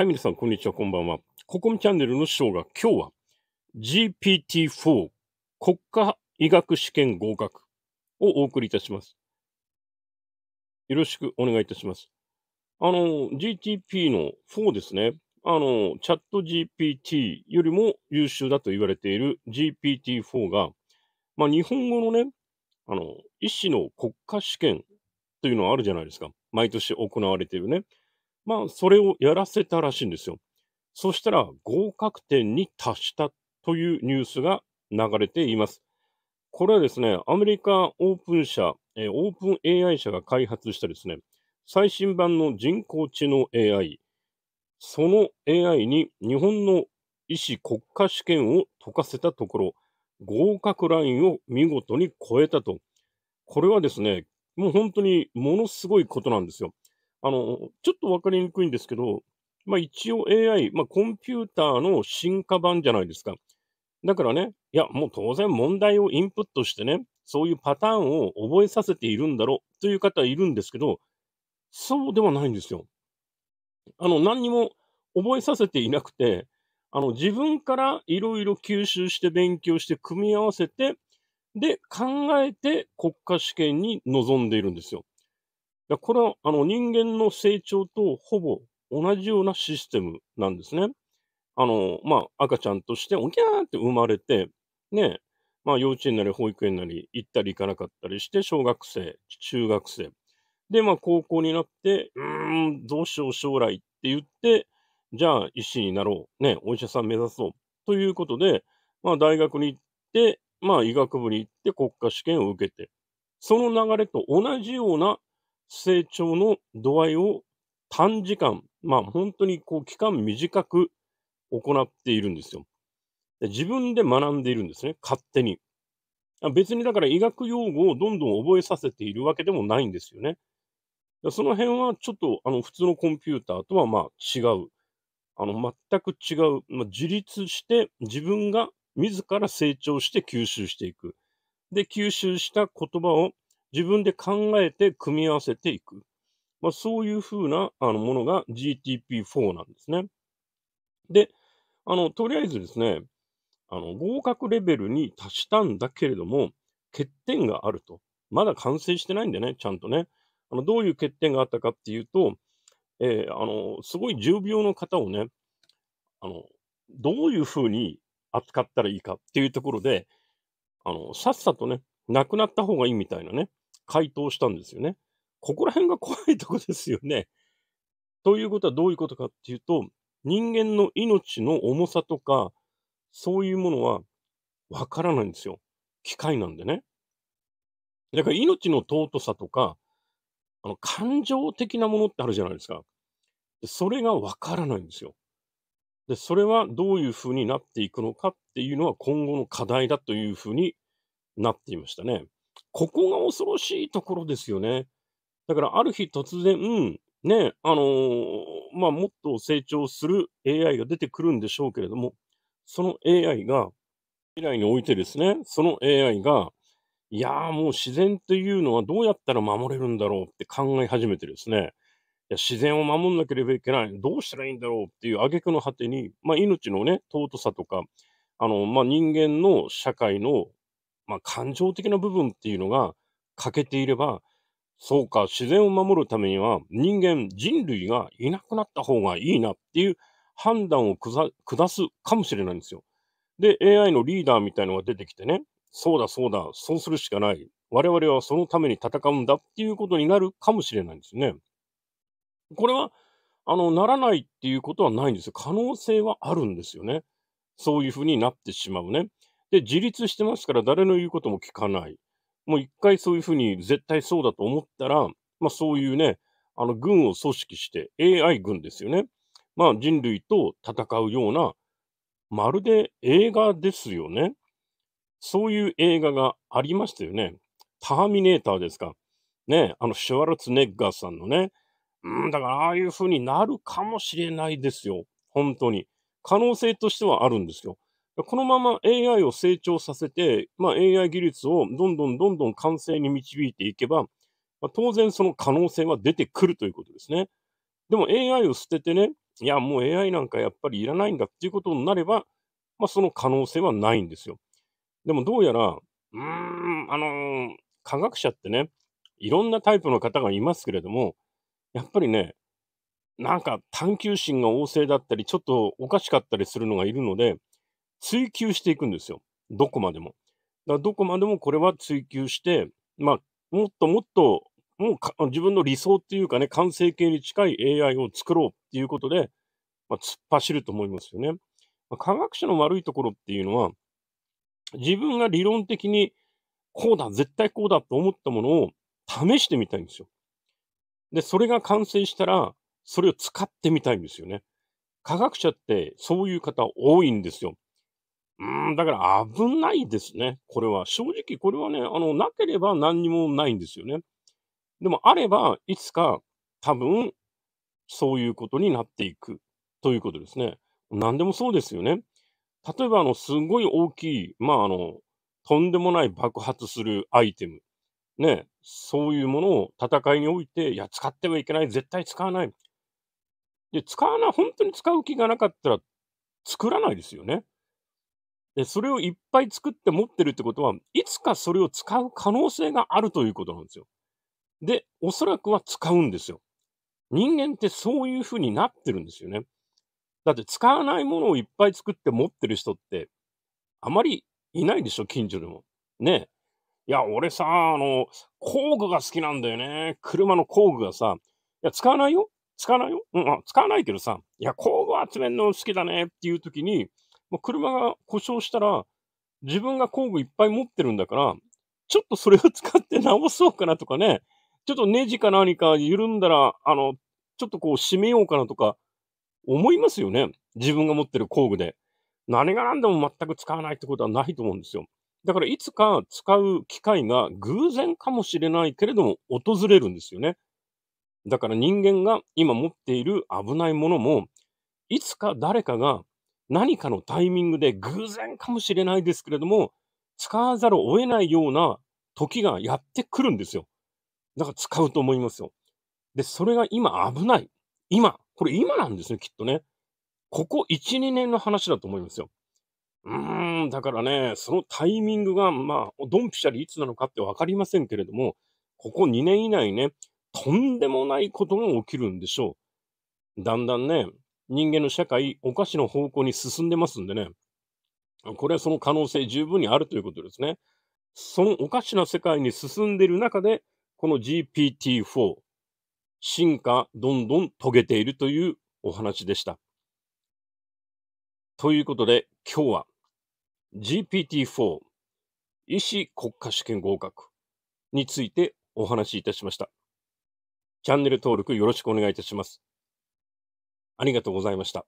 はい、皆さん、こんにちは、こんばんは。ココミチャンネルの師匠が今日は GPT-4 国家医学試験合格をお送りいたします。よろしくお願いいたします。あの、GTP の4ですね。あの、チャット GPT よりも優秀だと言われている GPT-4 が、まあ、日本語のね、あの、医師の国家試験というのはあるじゃないですか。毎年行われているね。まあ、それをやらせたらしいんですよ。そしたら合格点に達したというニュースが流れています。これはですね、アメリカオープン社、えー、オープン AI 社が開発したですね、最新版の人工知能 AI、その AI に日本の医師国家試験を解かせたところ、合格ラインを見事に超えたと。これはですね、もう本当にものすごいことなんですよ。あの、ちょっとわかりにくいんですけど、まあ一応 AI、まあコンピューターの進化版じゃないですか。だからね、いや、もう当然問題をインプットしてね、そういうパターンを覚えさせているんだろうという方いるんですけど、そうではないんですよ。あの、何にも覚えさせていなくて、あの、自分からいろいろ吸収して勉強して組み合わせて、で、考えて国家試験に臨んでいるんですよ。これはあの人間の成長とほぼ同じようなシステムなんですね。あの、まあ、赤ちゃんとしておきゃーって生まれて、ね、まあ、幼稚園なり保育園なり行ったり行かなかったりして、小学生、中学生。で、まあ、高校になって、うーん、どうしよう将来って言って、じゃあ、医師になろう。ね、お医者さん目指そう。ということで、まあ、大学に行って、まあ、医学部に行って国家試験を受けて、その流れと同じような成長の度合いを短時間、まあ本当にこう期間短く行っているんですよ。自分で学んでいるんですね、勝手に。別にだから医学用語をどんどん覚えさせているわけでもないんですよね。その辺はちょっとあの普通のコンピューターとはまあ違う。あの全く違う、まあ、自立して自分が自ら成長して吸収していく。で、吸収した言葉を自分で考えて組み合わせていく。まあ、そういうふうなあのものが GTP4 なんですね。で、あの、とりあえずですね、あの、合格レベルに達したんだけれども、欠点があると。まだ完成してないんでね、ちゃんとね。あの、どういう欠点があったかっていうと、えー、あの、すごい重病の方をね、あの、どういうふうに扱ったらいいかっていうところで、あの、さっさとね、亡くなった方がいいみたいなね、回答したんですよね。ここら辺が怖いとこですよね。ということはどういうことかっていうと、人間の命の重さとか、そういうものはわからないんですよ。機械なんでね。だから命の尊さとか、あの、感情的なものってあるじゃないですか。それがわからないんですよ。で、それはどういうふうになっていくのかっていうのは今後の課題だというふうになっていましたね。ここが恐ろしいところですよね。だからある日突然、ね、あのー、まあ、もっと成長する AI が出てくるんでしょうけれども、その AI が、未来においてですね、その AI が、いやーもう自然というのはどうやったら守れるんだろうって考え始めてですね、いや自然を守んなければいけない、どうしたらいいんだろうっていう挙句の果てに、まあ、命のね、尊さとか、あの、まあ、人間の社会のまあ、感情的な部分っていうのが欠けていれば、そうか、自然を守るためには人間、人類がいなくなった方がいいなっていう判断を下すかもしれないんですよ。で、AI のリーダーみたいのが出てきてね、そうだそうだ、そうするしかない。我々はそのために戦うんだっていうことになるかもしれないんですね。これは、あの、ならないっていうことはないんですよ。可能性はあるんですよね。そういうふうになってしまうね。で、自立してますから誰の言うことも聞かない。もう一回そういうふうに絶対そうだと思ったら、まあそういうね、あの軍を組織して AI 軍ですよね。まあ人類と戦うような、まるで映画ですよね。そういう映画がありましたよね。ターミネーターですか。ね、あのシュワルツネッガーさんのね。うん、だからああいうふうになるかもしれないですよ。本当に。可能性としてはあるんですよ。このまま AI を成長させて、まあ、AI 技術をどんどんどんどん完成に導いていけば、まあ、当然その可能性は出てくるということですね。でも AI を捨ててね、いや、もう AI なんかやっぱりいらないんだっていうことになれば、まあ、その可能性はないんですよ。でもどうやら、うーん、あのー、科学者ってね、いろんなタイプの方がいますけれども、やっぱりね、なんか探求心が旺盛だったり、ちょっとおかしかったりするのがいるので、追求していくんですよ。どこまでも。だからどこまでもこれは追求して、まあ、もっともっと、もう自分の理想っていうかね、完成形に近い AI を作ろうっていうことで、まあ、突っ走ると思いますよね。まあ、科学者の悪いところっていうのは、自分が理論的にこうだ、絶対こうだと思ったものを試してみたいんですよ。で、それが完成したら、それを使ってみたいんですよね。科学者ってそういう方多いんですよ。うん、だから危ないですね。これは。正直、これはね、あの、なければ何にもないんですよね。でも、あれば、いつか、多分、そういうことになっていくということですね。何でもそうですよね。例えば、あの、すごい大きい、まあ、あの、とんでもない爆発するアイテム。ね、そういうものを戦いにおいて、いや、使ってはいけない、絶対使わない。で、使わない、本当に使う気がなかったら、作らないですよね。で、それをいっぱい作って持ってるってことは、いつかそれを使う可能性があるということなんですよ。で、おそらくは使うんですよ。人間ってそういうふうになってるんですよね。だって使わないものをいっぱい作って持ってる人って、あまりいないでしょ、近所でも。ねいや、俺さ、あの、工具が好きなんだよね。車の工具がさ、いや、使わないよ。使わないよ。うん、あ使わないけどさ、いや、工具集めるの好きだねっていう時に、まあ、車が故障したら、自分が工具いっぱい持ってるんだから、ちょっとそれを使って直そうかなとかね、ちょっとネジか何か緩んだら、あの、ちょっとこう締めようかなとか、思いますよね。自分が持ってる工具で。何が何でも全く使わないってことはないと思うんですよ。だからいつか使う機会が偶然かもしれないけれども訪れるんですよね。だから人間が今持っている危ないものも、いつか誰かが何かのタイミングで偶然かもしれないですけれども、使わざるを得ないような時がやってくるんですよ。だから使うと思いますよ。で、それが今危ない。今、これ今なんですね、きっとね。ここ1、2年の話だと思いますよ。うーん、だからね、そのタイミングが、まあ、ドンピシャリいつなのかってわかりませんけれども、ここ2年以内ね、とんでもないことが起きるんでしょう。だんだんね、人間の社会、おかしの方向に進んでますんでね、これはその可能性十分にあるということですね。そのおかしな世界に進んでいる中で、この GPT-4、進化どんどん遂げているというお話でした。ということで、今日は GPT-4、医師国家試験合格についてお話しいたしました。チャンネル登録よろしくお願いいたします。ありがとうございました。